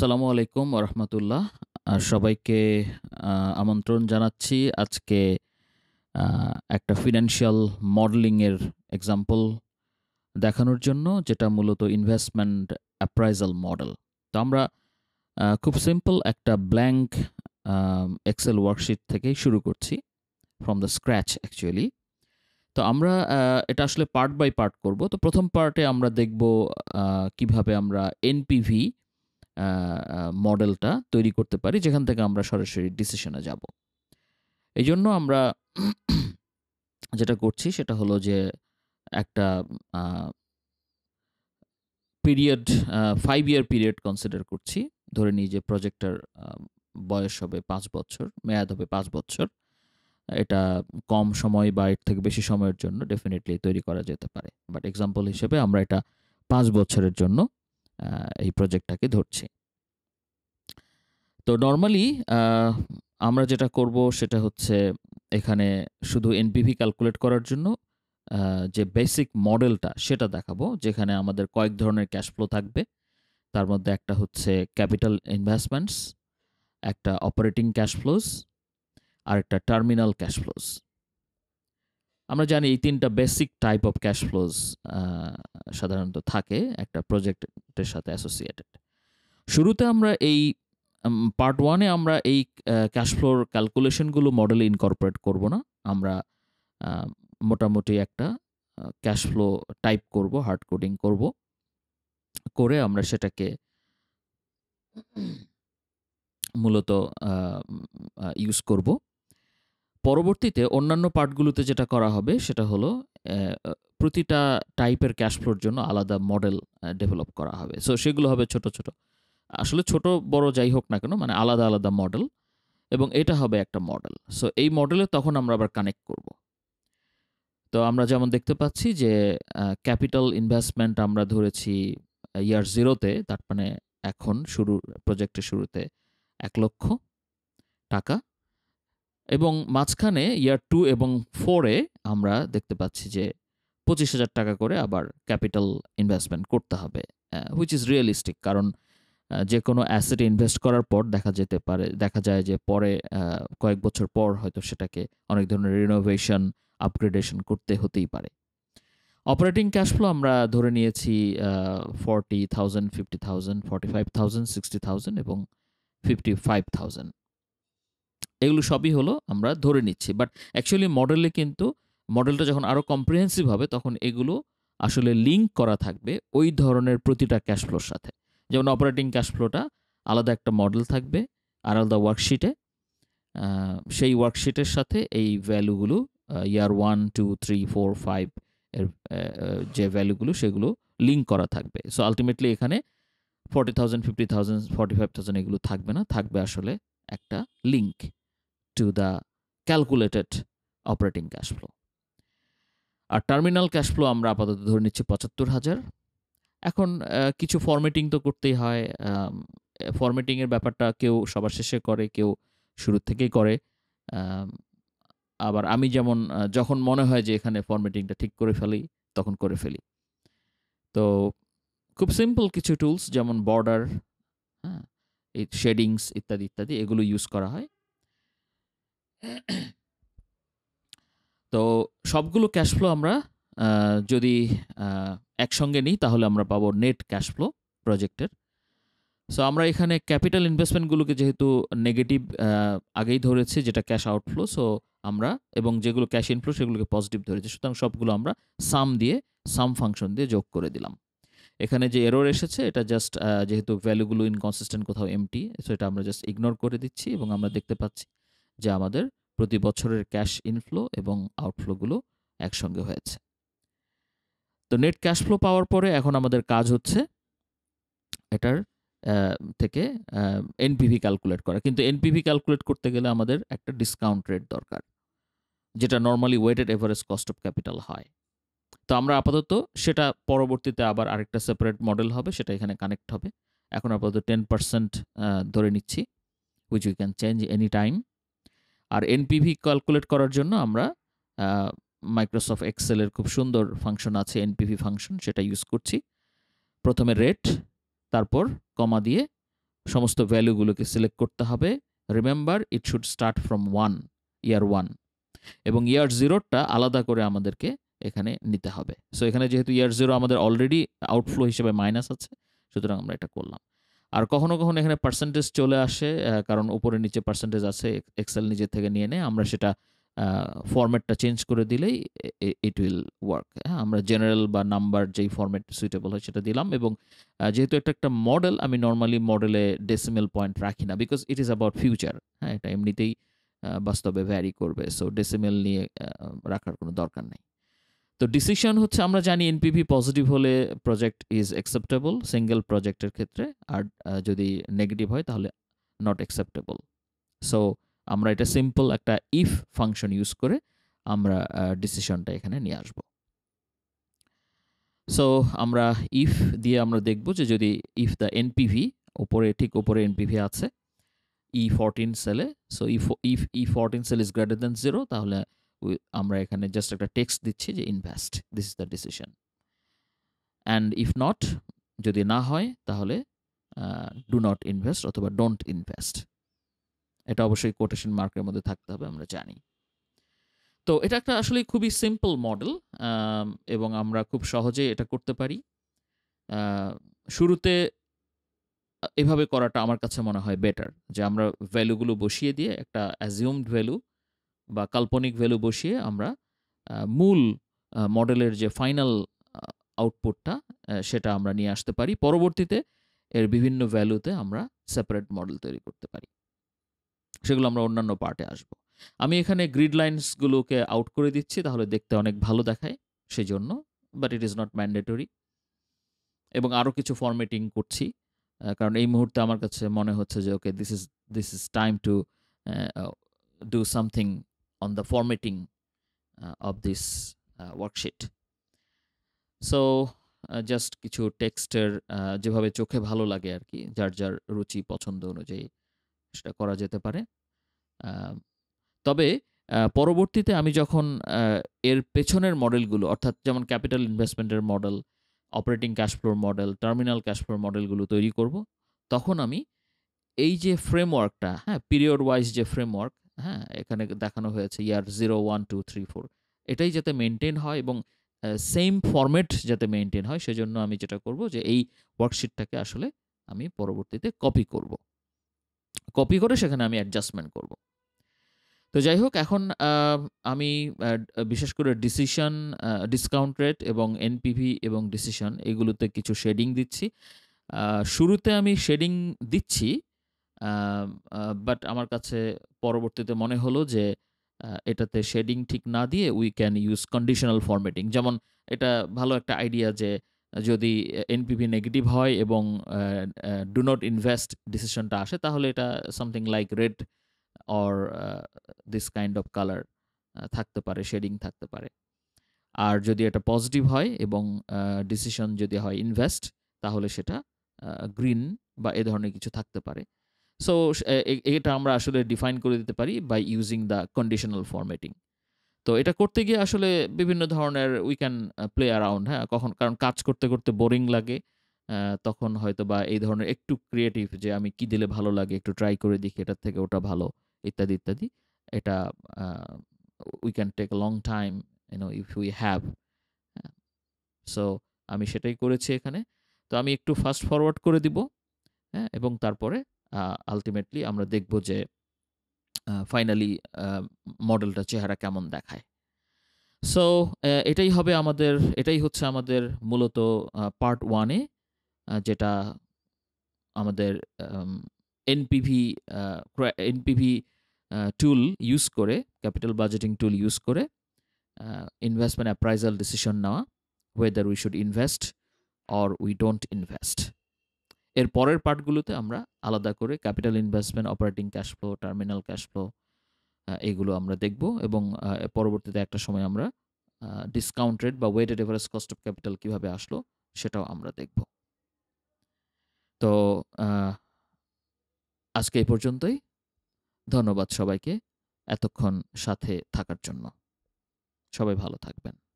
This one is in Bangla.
আসসালামু আলাইকুম রহমতুল্লাহ সবাইকে আমন্ত্রণ জানাচ্ছি আজকে একটা ফিনান্সিয়াল মডেলিংয়ের এক্সাম্পল দেখানোর জন্য যেটা মূলত ইনভেস্টমেন্ট অ্যাপ্রাইজাল মডেল তো আমরা খুব সিম্পল একটা ব্ল্যাঙ্ক এক্সেল ওয়ার্কশিট থেকেই শুরু করছি ফ্রম দ্য স্ক্র্যাচ অ্যাকচুয়ালি তো আমরা এটা আসলে পার্ট বাই পার্ট করব তো প্রথম পার্টে আমরা দেখব কিভাবে আমরা এনপিভি মডেলটা তৈরি করতে পারি যেখান থেকে আমরা সরাসরি ডিসিশনে যাব এই জন্য আমরা যেটা করছি সেটা হলো যে একটা period five year period consider করছি ধরে নিই যে প্রজেক্টটার বয়স হবে পাঁচ বছর মেয়াদ হবে পাঁচ বছর এটা কম সময় বা এর থেকে বেশি সময়ের জন্য ডেফিনেটলি তৈরি করা যেতে পারে বাট এক্সাম্পল হিসেবে আমরা এটা পাঁচ বছরের জন্য এই প্রজেক্টটাকে ধরছি তো নর্মালি আমরা যেটা করব সেটা হচ্ছে এখানে শুধু এনপিভি ক্যালকুলেট করার জন্য যে বেসিক মডেলটা সেটা দেখাবো যেখানে আমাদের কয়েক ধরনের ক্যাশ ফ্লো থাকবে তার মধ্যে একটা হচ্ছে ক্যাপিটাল ইনভেস্টমেন্টস একটা অপারেটিং ক্যাশ ফ্লোস আর একটা টার্মিনাল ক্যাশ ফ্লোস আমরা জানি এই তিনটা basic type of cash flows সাধারণত থাকে একটা প্রজেক্টের সাথে অ্যাসোসিয়েটেড শুরুতে আমরা এই পার্ট ওয়ানে আমরা এই ক্যাশ ফ্লোর ক্যালকুলেশনগুলো মডেলে ইনকর্পোরেট করব না আমরা মোটামুটি একটা ক্যাশ ফ্লো টাইপ করব হার্ড কোডিং করব করে আমরা সেটাকে মূলত ইউজ করব পরবর্তীতে অন্যান্য পার্টগুলোতে যেটা করা হবে সেটা হলো প্রতিটা টাইপের ক্যাশ ফ্লোর জন্য আলাদা মডেল ডেভেলপ করা হবে সো সেগুলো হবে ছোট ছোট আসলে ছোট বড় যাই হোক না কেন মানে আলাদা আলাদা মডেল এবং এটা হবে একটা মডেল সো এই মডেলে তখন আমরা আবার কানেক্ট করব তো আমরা যেমন দেখতে পাচ্ছি যে ক্যাপিটাল ইনভেস্টমেন্ট আমরা ধরেছি ইয়ার জিরোতে তার মানে এখন শুরু প্রজেক্টের শুরুতে এক লক্ষ টাকা এবং মাঝখানে ইয়ার টু এবং ফোরে আমরা দেখতে পাচ্ছি যে পঁচিশ হাজার টাকা করে আবার ক্যাপিটাল ইনভেস্টমেন্ট করতে হবে হুইচ ইজ রিয়েলিস্টিক কারণ যে কোনো অ্যাসেট ইনভেস্ট করার পর দেখা যেতে পারে দেখা যায় যে পরে কয়েক বছর পর হয়তো সেটাকে অনেক ধরনের রিনোভেশন আপগ্রেডেশন করতে হতেই পারে অপারেটিং ক্যাশ ফ্লো আমরা ধরে নিয়েছি forty thousand fifty thousand forty five thousand sixty thousand এবং ফিফটি ফাইভ থাউজেন্ড এগুলো সবই হলো আমরা ধরে নিচ্ছি বাট অ্যাকচুয়ালি মডেলে কিন্তু মডেলটা যখন আরও কম্প্রিহেন্সিভ হবে তখন এগুলো আসলে লিঙ্ক করা থাকবে ওই ধরনের প্রতিটা ক্যাশ ফ্লোর সাথে যেমন অপারেটিং ক্যাশ ফ্লোটা আলাদা একটা মডেল থাকবে আর আলাদা ওয়ার্কশিটে সেই ওয়ার্কশিটের সাথে এই ভ্যালুগুলো year one two three four five এর যে ভ্যালুগুলো সেগুলো লিঙ্ক করা থাকবে সো আলটিমেটলি এখানে forty thousand fifty thousand forty five thousand এগুলো থাকবে না থাকবে আসলে একটা link to the calculated operating cash flow. আর টার্মিনাল ক্যাশ ফ্লো আমরা আপাতত ধরে নিচ্ছি পঁচাত্তর হাজার এখন কিছু ফরম্যাটিং তো করতেই হয় ফর্মেটিংয়ের ব্যাপারটা কেউ সবার শেষে করে কেউ শুরু থেকেই করে আবার আমি যেমন যখন মনে হয় যে এখানে ফরম্যাটিংটা ঠিক করে ফেলি তখন করে ফেলি তো খুব সিম্পল কিছু টুলস যেমন বর্ডার হ্যাঁ এই শেডিংস ইত্যাদি ইত্যাদি এগুলো ইউজ করা হয় তো সবগুলো ক্যাশ ফ্লো আমরা যদি একসঙ্গে নিই তাহলে আমরা পাবো নেট ক্যাশ ফ্লো প্রজেক্টের সো আমরা এখানে ক্যাপিটাল ইনভেস্টমেন্টগুলোকে যেহেতু নেগেটিভ আগেই ধরেছি যেটা ক্যাশ আউটফ্লো সো আমরা এবং যেগুলো ক্যাশ ইনফ্লো সেগুলোকে পজিটিভ ধরেছি সুতরাং সবগুলো আমরা সাম দিয়ে সাম ফাংশন দিয়ে যোগ করে দিলাম এখানে যে এরর এসেছে এটা জাস্ট যেহেতু ভ্যালুগুলো ইনকনসিস্টেন্ট কোথাও এমটি সো এটা আমরা জাস্ট ইগনোর করে দিচ্ছি এবং আমরা দেখতে পাচ্ছি যা আমাদের প্রতি বছরের ক্যাশ ইনফ্লো এবং আউটফ্লোগুলো একসঙ্গে হয়েছে তো নেট ক্যাশ ফ্লো পাওয়ার পরে এখন আমাদের কাজ হচ্ছে এটার থেকে এনপিভি ক্যালকুলেট করা কিন্তু এনপিভি ক্যালকুলেট করতে গেলে আমাদের একটা ডিসকাউন্ট রেট দরকার যেটা normally weighted average cost of capital হয় তো আমরা আপাতত সেটা পরবর্তীতে আবার আরেকটা সেপারেট মডেল হবে সেটা এখানে কানেক্ট হবে এখন আপাতত টেন পার্সেন্ট ধরে নিচ্ছি which we can change any time আর এনপিভি ক্যালকুলেট করার জন্য আমরা মাইক্রোসফট এক্সেলের খুব সুন্দর ফাংশন আছে এনপিভি ফাংশন সেটা ইউজ করছি প্রথমে রেট তারপর কমা দিয়ে সমস্ত ভ্যালুগুলোকে সিলেক্ট করতে হবে remember it should start from one year one এবং ইয়ার জিরোটা আলাদা করে আমাদেরকে এখানে নিতে হবে সো এখানে যেহেতু ইয়ার জিরো আমাদের অলরেডি আউটফ্লো হিসেবে মাইনাস আছে সুতরাং আমরা এটা করলাম আর কখনো কখনো এখানে পার্সেন্টেজ চলে আসে কারণ উপরে নিচে পার্সেন্টেজ আছে এক্সেল নিজে থেকে নিয়ে নেয় আমরা সেটা ফরম্যাটটা চেঞ্জ করে দিলেই ইট উইল ওয়ার্ক হ্যাঁ আমরা জেনারেল বা নাম্বার যেই ফরম্যাট সুইটেবল হয় সেটা দিলাম এবং যেহেতু একটা একটা মডেল আমি নর্মালি মডেলে ডেসিমেল পয়েন্ট রাখি না because it is about future হ্যাঁ এটা এমনিতেই বাস্তবে ভ্যারি করবে সো ডেসিমেল নিয়ে রাখার কোনো দরকার নেই তো ডিসিশন হচ্ছে আমরা জানি এনপিভি পজিটিভ হলে প্রজেক্ট ইজ অ্যাকসেপ্টেবল সিঙ্গেল প্রজেক্টের ক্ষেত্রে আর যদি নেগেটিভ হয় তাহলে নট অ্যাকসেপ্টেবল সো আমরা এটা সিম্পল একটা ইফ ফাংশন ইউজ করে আমরা ডিসিশনটা এখানে নিয়ে আসব সো আমরা ইফ দিয়ে আমরা দেখব যে যদি ইফ দ্য এনপিভি ওপরে ঠিক ওপরে এনপিভি আছে ই ফোরটিন সেলে so if if E fourteen cell is greater than zero তাহলে আমরা এখানে জাস্ট একটা টেক্সট দিচ্ছি যে invest this is the decision and if not যদি না হয় তাহলে ডু নট ইনভেস্ট অথবা ডোন্ট ইনভেস্ট এটা অবশ্যই কোটেশন মার্কের মধ্যে থাকতে হবে আমরা জানি তো এটা একটা আসলে খুবই সিম্পল মডেল এবং আমরা খুব সহজে এটা করতে পারি শুরুতে এভাবে করাটা আমার কাছে মনে হয় বেটার যে আমরা ভ্যালুগুলো বসিয়ে দিয়ে একটা অ্যাজিউমড ভ্যালু বা কাল্পনিক ভ্যালু বসিয়ে আমরা মূল মডেলের যে ফাইনাল আউটপুটটা সেটা আমরা নিয়ে আসতে পারি পরবর্তীতে এর বিভিন্ন ভ্যালুতে আমরা সেপারেট মডেল তৈরি করতে পারি সেগুলো আমরা অন্যান্য পার্টে আসব আমি এখানে গ্রিড লাইন্সগুলোকে আউট করে দিচ্ছি তাহলে দেখতে অনেক ভালো দেখায় সেই জন্য but it is not mandatory এবং আরও কিছু ফরম্যাটিং করছি কারণ এই মুহূর্তে আমার কাছে মনে হচ্ছে যে okay this is this is time to do something on the formatting uh, of this uh, worksheet so just uh, কিছু টেক্সটের যেভাবে চোখে ভালো লাগে আর কি যার যার রুচি পছন্দ অনুযায়ী সেটা করা যেতে পারে তবে পরবর্তীতে আমি যখন এর পেছনের মডেলগুলো অর্থাৎ যেমন ক্যাপিটাল ইনভেস্টমেন্টের মডেল অপারেটিং ক্যাশফ্লোর মডেল টার্মিনাল ক্যাশফ্লোর মডেলগুলো তৈরি করব তখন আমি এই যে ফ্রেমওয়ার্কটা হ্যাঁ পিরিয়ড ওয়াইজ যে ফ্রেমওয়ার্ক হ্যাঁ এখানে দেখানো হয়েছে year zero one two three four এটাই যাতে মেনটেন হয় এবং সেম ফরম্যাট যাতে মেনটেন হয় সেজন্য আমি যেটা করব যে এই ওয়ার্কশিটটাকে আসলে আমি পরবর্তীতে কপি করব কপি করে সেখানে আমি অ্যাডজাস্টমেন্ট করব তো যাই হোক এখন আমি বিশেষ করে ডিসিশন ডিসকাউন্ট রেট এবং এনপিভি এবং ডিসিশন এগুলোতে কিছু শেডিং দিচ্ছি শুরুতে আমি শেডিং দিচ্ছি বাট আমার কাছে পরবর্তীতে মনে হলো যে এটাতে শেডিং ঠিক না দিয়ে we can use conditional formatting যেমন এটা ভালো একটা আইডিয়া যে যদি এনপিভি নেগেটিভ হয় এবং ডু নট ইনভেস্ট ডিসিশনটা আসে তাহলে এটা something like red or this kind of colour থাকতে পারে শেডিং থাকতে পারে আর যদি এটা পজিটিভ হয় এবং ডিসিশন যদি হয় ইনভেস্ট তাহলে সেটা গ্রিন বা এ ধরনের কিছু থাকতে পারে সো এটা আমরা আসলে ডিফাইন করে দিতে পারি by using the conditional formatting তো এটা করতে গিয়ে আসলে বিভিন্ন ধরনের উই ক্যান প্লে অ্যারাউন্ড হ্যাঁ কখন কারণ কাজ করতে করতে বোরিং লাগে তখন হয়তো বা এই ধরনের একটু ক্রিয়েটিভ যে আমি কি দিলে ভালো লাগে একটু ট্রাই করে দেখি এটার থেকে ওটা ভালো ইত্যাদি ইত্যাদি এটা we can take long time you know if we have so আমি সেটাই করেছি এখানে তো আমি একটু ফাস্ট ফরওয়ার্ড করে দিব হ্যাঁ এবং তারপরে আলটিমেটলি আমরা দেখব যে ফাইনালি মডেলটা চেহারা কেমন দেখায় সো এটাই হবে আমাদের এটাই হচ্ছে আমাদের মূলত পার্ট ওয়ানে যেটা আমাদের এনপিভি এনপিভি টুল ইউজ করে ক্যাপিটাল বাজেটিং টুল ইউজ করে ইনভেস্টমেন্ট অ্যাপ্রাইজাল ডিসিশন নেওয়া whether we should invest or we don't invest এর পরের পার্টগুলোতে আমরা আলাদা করে capital investment operating cash flow terminal cash flow এগুলো আমরা দেখব এবং পরবর্তীতে একটা সময় আমরা ডিসকাউন্ট রেট বা weighted average cost of capital কীভাবে আসলো সেটাও আমরা দেখব তো আজকে এই পর্যন্তই ধন্যবাদ সবাইকে এতক্ষণ সাথে থাকার জন্য সবাই ভালো থাকবেন